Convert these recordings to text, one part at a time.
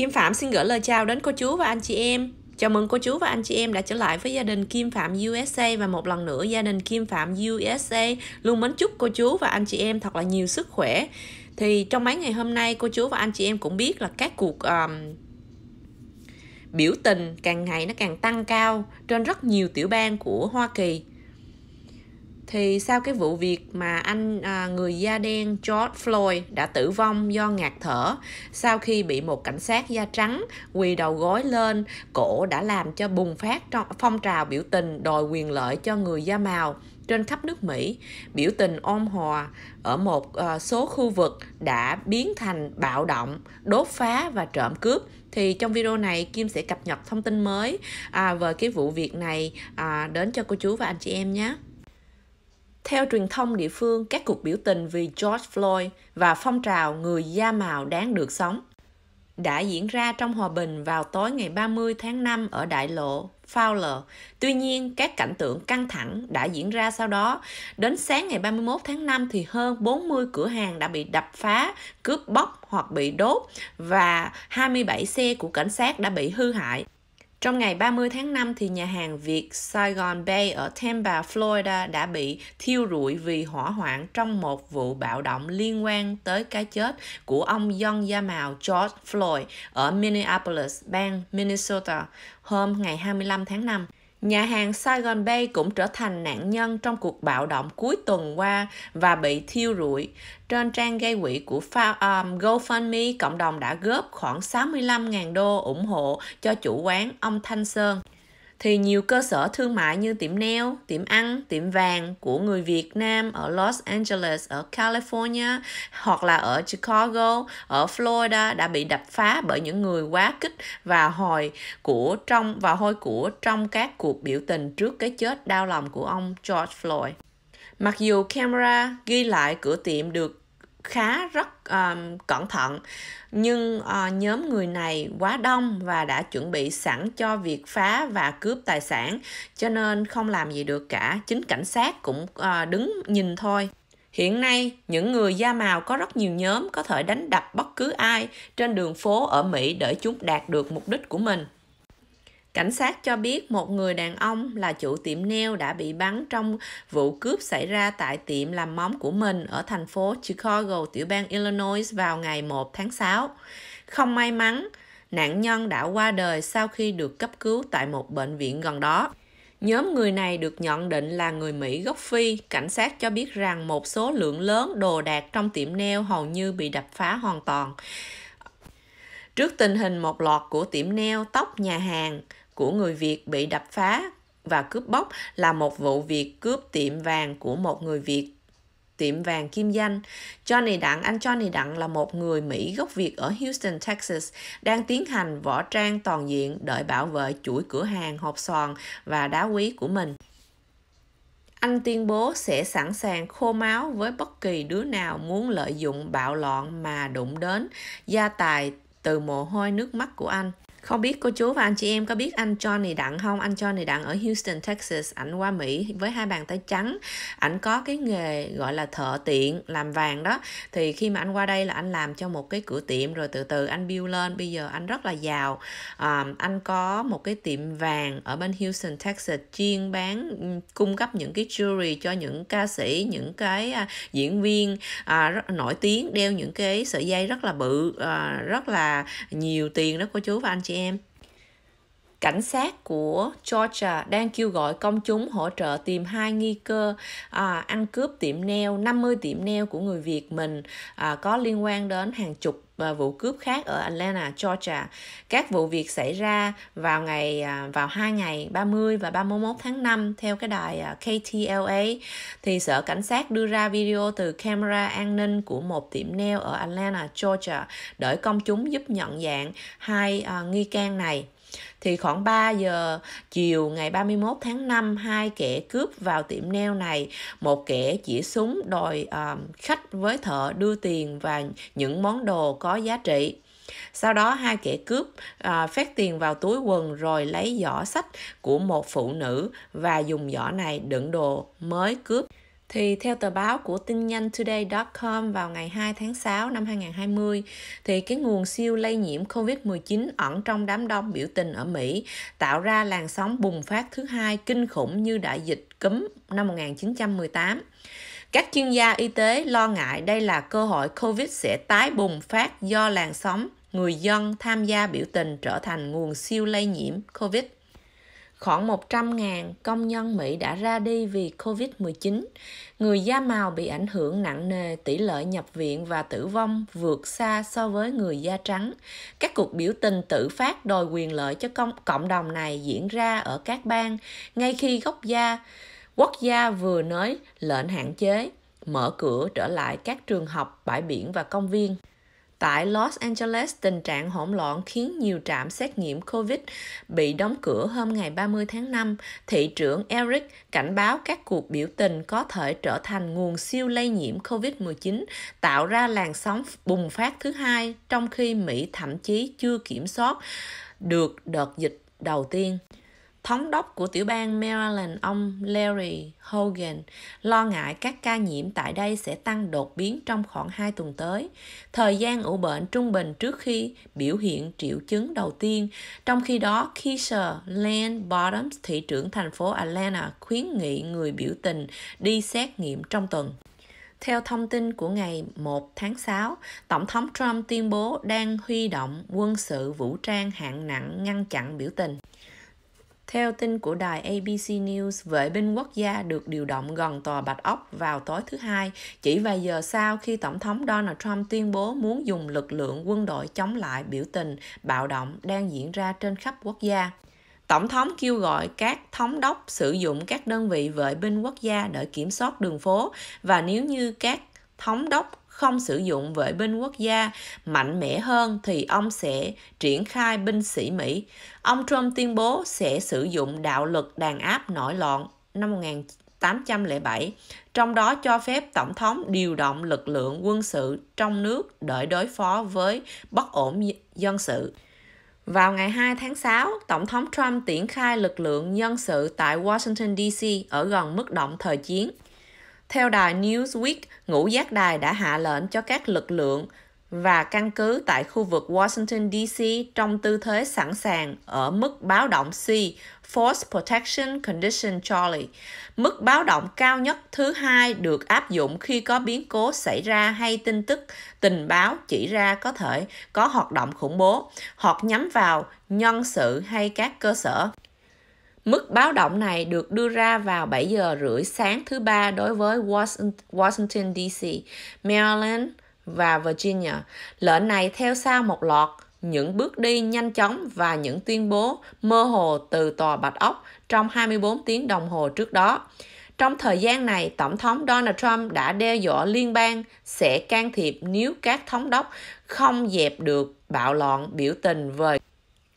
Kim Phạm xin gửi lời chào đến cô chú và anh chị em. Chào mừng cô chú và anh chị em đã trở lại với gia đình Kim Phạm USA và một lần nữa gia đình Kim Phạm USA luôn mến chúc cô chú và anh chị em thật là nhiều sức khỏe. Thì trong mấy ngày hôm nay cô chú và anh chị em cũng biết là các cuộc um, biểu tình càng ngày nó càng tăng cao trên rất nhiều tiểu bang của Hoa Kỳ thì sau cái vụ việc mà anh à, người da đen George Floyd đã tử vong do ngạt thở sau khi bị một cảnh sát da trắng quỳ đầu gối lên cổ đã làm cho bùng phát phong trào biểu tình đòi quyền lợi cho người da màu trên khắp nước Mỹ, biểu tình ôn hòa ở một à, số khu vực đã biến thành bạo động, đốt phá và trộm cướp. Thì trong video này Kim sẽ cập nhật thông tin mới à, về cái vụ việc này à, đến cho cô chú và anh chị em nhé. Theo truyền thông địa phương, các cuộc biểu tình vì George Floyd và phong trào người da màu đáng được sống đã diễn ra trong hòa bình vào tối ngày 30 tháng 5 ở đại lộ Fowler. Tuy nhiên, các cảnh tượng căng thẳng đã diễn ra sau đó. Đến sáng ngày 31 tháng 5 thì hơn 40 cửa hàng đã bị đập phá, cướp bóc hoặc bị đốt và 27 xe của cảnh sát đã bị hư hại. Trong ngày 30 tháng 5 thì nhà hàng Việt Saigon Bay ở Tampa, Florida đã bị thiêu rụi vì hỏa hoạn trong một vụ bạo động liên quan tới cái chết của ông dân da màu George Floyd ở Minneapolis, bang Minnesota hôm ngày 25 tháng 5. Nhà hàng Saigon Bay cũng trở thành nạn nhân trong cuộc bạo động cuối tuần qua và bị thiêu rụi. Trên trang gây quỹ của um, GoFundMe, cộng đồng đã góp khoảng 65.000 đô ủng hộ cho chủ quán ông Thanh Sơn thì nhiều cơ sở thương mại như tiệm nail, tiệm ăn, tiệm vàng của người Việt Nam ở Los Angeles, ở California hoặc là ở Chicago, ở Florida đã bị đập phá bởi những người quá kích và hồi của trong và hôi của trong các cuộc biểu tình trước cái chết đau lòng của ông George Floyd. Mặc dù camera ghi lại cửa tiệm được khá rất um, cẩn thận nhưng uh, nhóm người này quá đông và đã chuẩn bị sẵn cho việc phá và cướp tài sản cho nên không làm gì được cả chính cảnh sát cũng uh, đứng nhìn thôi hiện nay những người da màu có rất nhiều nhóm có thể đánh đập bất cứ ai trên đường phố ở mỹ để chúng đạt được mục đích của mình Cảnh sát cho biết một người đàn ông là chủ tiệm nail đã bị bắn trong vụ cướp xảy ra tại tiệm làm móng của mình ở thành phố Chicago, tiểu bang Illinois vào ngày 1 tháng 6. Không may mắn, nạn nhân đã qua đời sau khi được cấp cứu tại một bệnh viện gần đó. Nhóm người này được nhận định là người Mỹ gốc Phi. Cảnh sát cho biết rằng một số lượng lớn đồ đạc trong tiệm nail hầu như bị đập phá hoàn toàn. Trước tình hình một loạt của tiệm nail, tóc nhà hàng, của người Việt bị đập phá và cướp bóc là một vụ việc cướp tiệm vàng của một người Việt tiệm vàng kim danh. Johnny Đặng, anh Johnny Đặng là một người Mỹ gốc Việt ở Houston, Texas, đang tiến hành võ trang toàn diện đợi bảo vệ chuỗi cửa hàng hộp sòn và đá quý của mình. Anh tuyên bố sẽ sẵn sàng khô máu với bất kỳ đứa nào muốn lợi dụng bạo loạn mà đụng đến gia tài từ mồ hôi nước mắt của anh. Không biết cô chú và anh chị em có biết anh John này đặng không? Anh John này đặng ở Houston, Texas. Ảnh qua Mỹ với hai bàn tay trắng. Ảnh có cái nghề gọi là thợ tiện, làm vàng đó. Thì khi mà anh qua đây là anh làm cho một cái cửa tiệm rồi từ từ anh build lên. Bây giờ anh rất là giàu. À, anh có một cái tiệm vàng ở bên Houston, Texas chuyên bán cung cấp những cái jewelry cho những ca sĩ, những cái à, diễn viên à, rất nổi tiếng đeo những cái sợi dây rất là bự, à, rất là nhiều tiền đó cô chú và anh chị 见。cảnh sát của Georgia đang kêu gọi công chúng hỗ trợ tìm hai nghi cơ à, ăn cướp tiệm nail 50 tiệm nail của người Việt mình à, có liên quan đến hàng chục và vụ cướp khác ở Atlanta, Georgia. Các vụ việc xảy ra vào ngày à, vào hai ngày 30 và 31 tháng 5 theo cái đài à, KTLA thì sở cảnh sát đưa ra video từ camera an ninh của một tiệm nail ở Atlanta, Georgia để công chúng giúp nhận dạng hai uh, nghi can này. Thì khoảng 3 giờ chiều ngày 31 tháng 5, hai kẻ cướp vào tiệm neo này, một kẻ chỉ súng đòi uh, khách với thợ đưa tiền và những món đồ có giá trị. Sau đó hai kẻ cướp à, phát tiền vào túi quần rồi lấy giỏ sách của một phụ nữ và dùng giỏ này đựng đồ mới cướp. Thì theo tờ báo của tin nhanh today.com vào ngày 2 tháng 6 năm 2020, thì cái nguồn siêu lây nhiễm COVID-19 ẩn trong đám đông biểu tình ở Mỹ tạo ra làn sóng bùng phát thứ hai kinh khủng như đại dịch cúm năm 1918. Các chuyên gia y tế lo ngại đây là cơ hội COVID sẽ tái bùng phát do làn sóng người dân tham gia biểu tình trở thành nguồn siêu lây nhiễm COVID khoảng 100.000 công nhân Mỹ đã ra đi vì COVID-19. Người da màu bị ảnh hưởng nặng nề, tỷ lệ nhập viện và tử vong vượt xa so với người da trắng. Các cuộc biểu tình tự phát đòi quyền lợi cho công, cộng đồng này diễn ra ở các bang ngay khi gốc gia quốc gia vừa nới lệnh hạn chế mở cửa trở lại các trường học, bãi biển và công viên. Tại Los Angeles, tình trạng hỗn loạn khiến nhiều trạm xét nghiệm COVID bị đóng cửa hôm ngày 30 tháng 5. Thị trưởng Eric cảnh báo các cuộc biểu tình có thể trở thành nguồn siêu lây nhiễm COVID-19, tạo ra làn sóng bùng phát thứ hai, trong khi Mỹ thậm chí chưa kiểm soát được đợt dịch đầu tiên. Thống đốc của tiểu bang Maryland ông Larry Hogan lo ngại các ca nhiễm tại đây sẽ tăng đột biến trong khoảng 2 tuần tới. Thời gian ủ bệnh trung bình trước khi biểu hiện triệu chứng đầu tiên. Trong khi đó, Keisha Land Bottoms, thị trưởng thành phố Atlanta, khuyến nghị người biểu tình đi xét nghiệm trong tuần. Theo thông tin của ngày 1 tháng 6, Tổng thống Trump tuyên bố đang huy động quân sự vũ trang hạng nặng ngăn chặn biểu tình. Theo tin của đài ABC News, vệ binh quốc gia được điều động gần tòa Bạch Ốc vào tối thứ Hai, chỉ vài giờ sau khi Tổng thống Donald Trump tuyên bố muốn dùng lực lượng quân đội chống lại biểu tình bạo động đang diễn ra trên khắp quốc gia. Tổng thống kêu gọi các thống đốc sử dụng các đơn vị vệ binh quốc gia để kiểm soát đường phố và nếu như các thống đốc không sử dụng vệ binh quốc gia mạnh mẽ hơn thì ông sẽ triển khai binh sĩ Mỹ. Ông Trump tuyên bố sẽ sử dụng đạo lực đàn áp nổi loạn năm 1807, trong đó cho phép tổng thống điều động lực lượng quân sự trong nước để đối phó với bất ổn dân sự. Vào ngày 2 tháng 6, Tổng thống Trump triển khai lực lượng nhân sự tại Washington, D.C. ở gần mức động thời chiến. Theo đài Newsweek, ngũ giác đài đã hạ lệnh cho các lực lượng và căn cứ tại khu vực Washington DC trong tư thế sẵn sàng ở mức báo động C, Force Protection Condition Charlie. Mức báo động cao nhất thứ hai được áp dụng khi có biến cố xảy ra hay tin tức tình báo chỉ ra có thể có hoạt động khủng bố hoặc nhắm vào nhân sự hay các cơ sở Mức báo động này được đưa ra vào 7 giờ rưỡi sáng thứ ba đối với Washington DC, Maryland và Virginia. Lệnh này theo sau một loạt những bước đi nhanh chóng và những tuyên bố mơ hồ từ tòa Bạch Ốc trong 24 tiếng đồng hồ trước đó. Trong thời gian này, Tổng thống Donald Trump đã đe dọa liên bang sẽ can thiệp nếu các thống đốc không dẹp được bạo loạn biểu tình về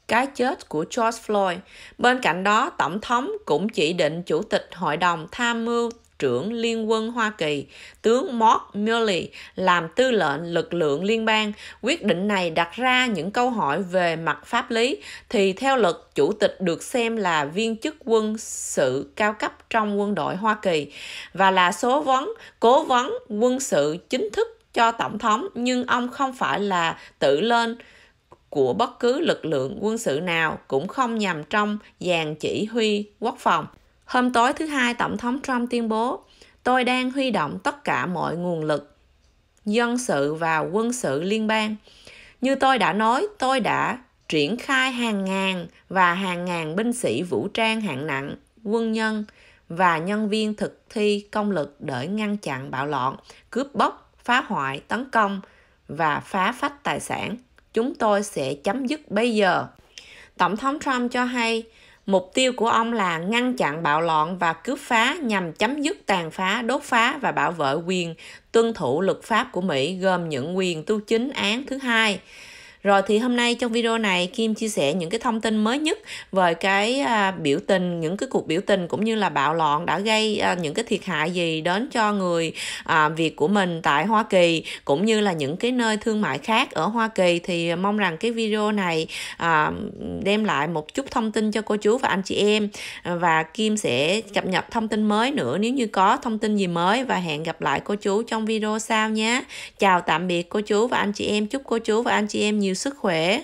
cái chết của George Floyd. Bên cạnh đó, Tổng thống cũng chỉ định Chủ tịch Hội đồng Tham mưu trưởng Liên quân Hoa Kỳ, tướng Mark Milley làm tư lệnh lực lượng liên bang. Quyết định này đặt ra những câu hỏi về mặt pháp lý thì theo luật chủ tịch được xem là viên chức quân sự cao cấp trong quân đội Hoa Kỳ và là số vấn cố vấn quân sự chính thức cho tổng thống nhưng ông không phải là tự lên của bất cứ lực lượng quân sự nào cũng không nhằm trong dàn chỉ huy quốc phòng. Hôm tối thứ hai, Tổng thống Trump tuyên bố, tôi đang huy động tất cả mọi nguồn lực dân sự và quân sự liên bang. Như tôi đã nói, tôi đã triển khai hàng ngàn và hàng ngàn binh sĩ vũ trang hạng nặng, quân nhân và nhân viên thực thi công lực để ngăn chặn bạo loạn, cướp bóc, phá hoại, tấn công và phá phách tài sản chúng tôi sẽ chấm dứt bây giờ. Tổng thống Trump cho hay, mục tiêu của ông là ngăn chặn bạo loạn và cướp phá nhằm chấm dứt tàn phá, đốt phá và bảo vệ quyền tuân thủ luật pháp của Mỹ gồm những quyền tu chính án thứ hai rồi thì hôm nay trong video này Kim chia sẻ những cái thông tin mới nhất về cái à, biểu tình, những cái cuộc biểu tình cũng như là bạo loạn đã gây à, những cái thiệt hại gì đến cho người à, Việt của mình tại Hoa Kỳ cũng như là những cái nơi thương mại khác ở Hoa Kỳ thì mong rằng cái video này đem lại một chút thông tin cho cô chú và anh chị em và Kim sẽ cập nhật thông tin mới nữa nếu như có thông tin gì mới và hẹn gặp lại cô chú trong video sau nhé. Chào tạm biệt cô chú và anh chị em. Chúc cô chú và anh chị em nhiều sức khỏe